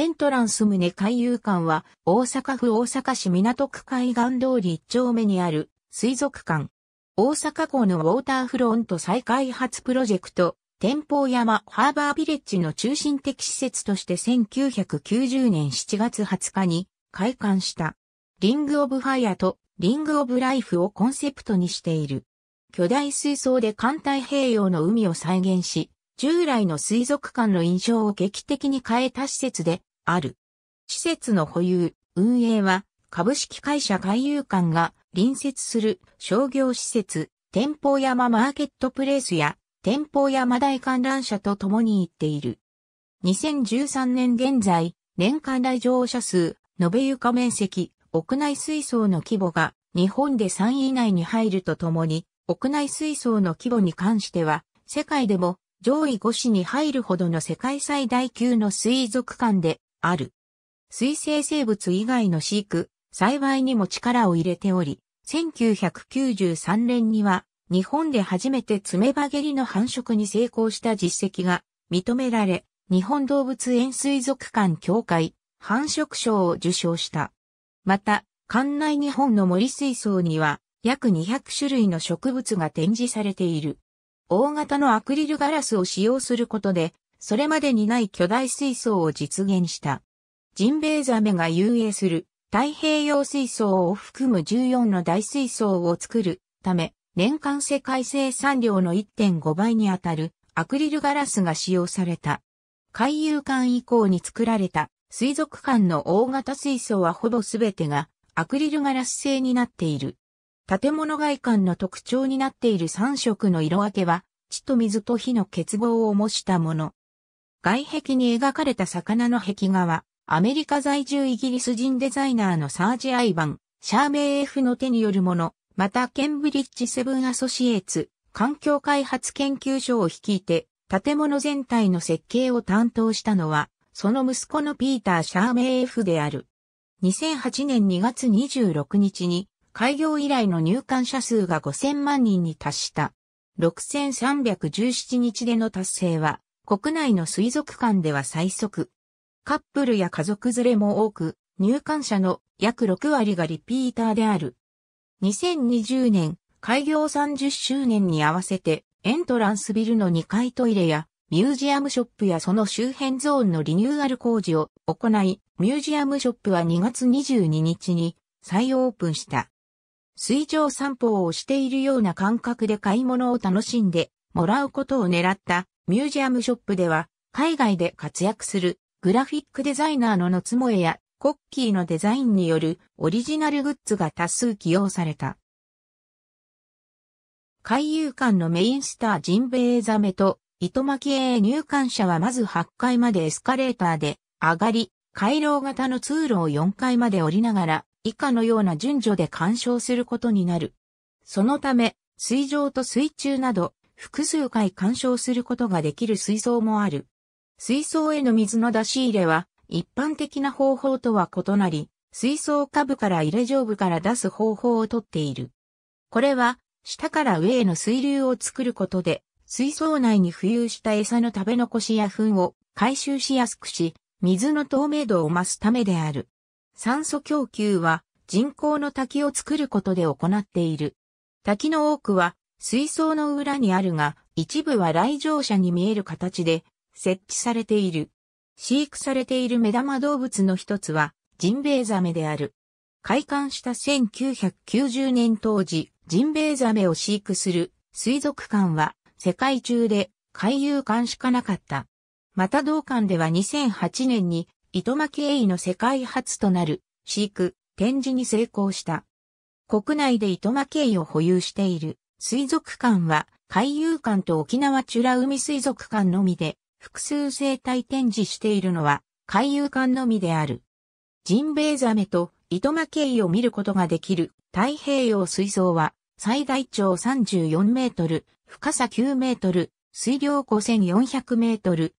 エントランス棟海遊館は、大阪府大阪市港区海岸通り1丁目にある水族館。大阪港のウォーターフロント再開発プロジェクト、天保山ハーバービレッジの中心的施設として1990年7月20日に開館した。リングオブファイアとリングオブライフをコンセプトにしている。巨大水槽で環太平洋の海を再現し、従来の水族館の印象を劇的に変えた施設で、ある。施設の保有、運営は、株式会社海遊館が隣接する商業施設、店舗山マーケットプレイスや店舗山大観覧車と共に行っている。2013年現在、年間来場者数、延べ床面積、屋内水槽の規模が日本で3位以内に入るとともに、屋内水槽の規模に関しては、世界でも上位5市に入るほどの世界最大級の水族館である。水生生物以外の飼育、栽培にも力を入れており、1993年には日本で初めて爪バゲリの繁殖に成功した実績が認められ、日本動物園水族館協会繁殖賞を受賞した。また、館内日本の森水槽には約200種類の植物が展示されている。大型のアクリルガラスを使用することでそれまでにない巨大水槽を実現した。ジンベエザメが遊泳する太平洋水槽を含む14の大水槽を作るため、年間世界生産量の1.5倍にあたるアクリルガラスが使用された。海遊館以降に作られた水族館の大型水槽はほぼすべてがアクリルガラス製になっている。建物外観の特徴になっている3色の色分けは、地と水と火の結合を模したもの。外壁に描かれた魚の壁画は、アメリカ在住イギリス人デザイナーのサージ・アイバン、シャーメイフの手によるもの、またケンブリッジセブンアソシエーツ、環境開発研究所を率いて、建物全体の設計を担当したのは、その息子のピーター・シャーメイフである。2008年2月26日に、開業以来の入館者数が5000万人に達した。6317日での達成は、国内の水族館では最速。カップルや家族連れも多く、入館者の約6割がリピーターである。2020年、開業30周年に合わせて、エントランスビルの2階トイレや、ミュージアムショップやその周辺ゾーンのリニューアル工事を行い、ミュージアムショップは2月22日に再オープンした。水上散歩をしているような感覚で買い物を楽しんでもらうことを狙ったミュージアムショップでは、海外で活躍するグラフィックデザイナーの野つもえやコッキーのデザインによるオリジナルグッズが多数起用された。海遊館のメインスタージンベエザメと糸巻きへ入館者はまず8階までエスカレーターで上がり、回廊型の通路を4階まで降りながら以下のような順序で鑑賞することになる。そのため、水上と水中など複数回干渉することができる水槽もある。水槽への水の出し入れは、一般的な方法とは異なり、水槽下部から入れ上部から出す方法をとっている。これは、下から上への水流を作ることで、水槽内に浮遊した餌の食べ残しや糞を回収しやすくし、水の透明度を増すためである。酸素供給は人工の滝を作ることで行っている。滝の多くは水槽の裏にあるが、一部は来場者に見える形で設置されている。飼育されている目玉動物の一つは、ジンベエザメである。開館した1990年当時、ジンベエザメを飼育する水族館は世界中で海遊館しかなかった。また同館では2008年に糸巻エイの世界初となる飼育、展示に成功した。国内で糸巻エイを保有している水族館は海遊館と沖縄ュラ海水族館のみで複数生態展示しているのは海遊館のみである。ジンベエザメと糸巻ケイを見ることができる太平洋水槽は最大長34メートル、深さ9メートル、水量5400メートル。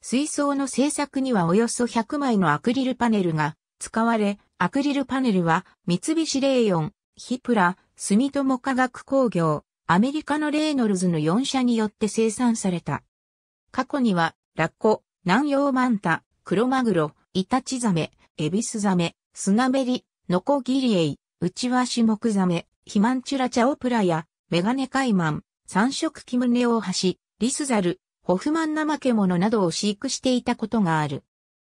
水槽の製作にはおよそ100枚のアクリルパネルが使われ、アクリルパネルは三菱レーヨン、ヒプラ、住友化学工業、アメリカのレイノルズの4社によって生産された。過去には、ラッコ、南洋マンタ、クロマグロ、イタチザメ、エビスザメ、スナメリ、ノコギリエイ、ウチワシモクザメ、ヒマンチュラチャオプラや、メガネカイマン、三色キムネオオハシ、リスザル、ホフマンナマケモノなどを飼育していたことがある。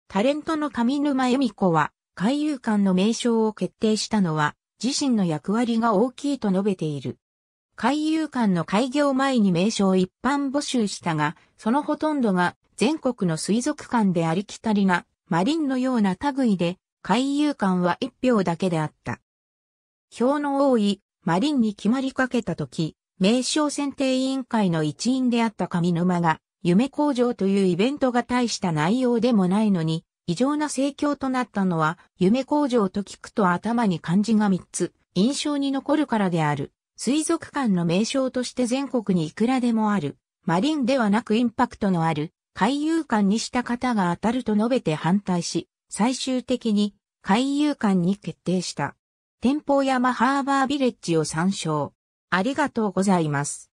タレントの上沼恵美子は、海遊館の名称を決定したのは、自身の役割が大きいと述べている。海遊館の開業前に名称を一般募集したが、そのほとんどが全国の水族館でありきたりなマリンのような類で、海遊館は一票だけであった。票の多いマリンに決まりかけたとき、名称選定委員会の一員であった上沼が、夢工場というイベントが大した内容でもないのに、異常な盛況となったのは、夢工場と聞くと頭に漢字が3つ、印象に残るからである。水族館の名称として全国にいくらでもある。マリンではなくインパクトのある、海遊館にした方が当たると述べて反対し、最終的に海遊館に決定した。天保山ハーバービレッジを参照。ありがとうございます。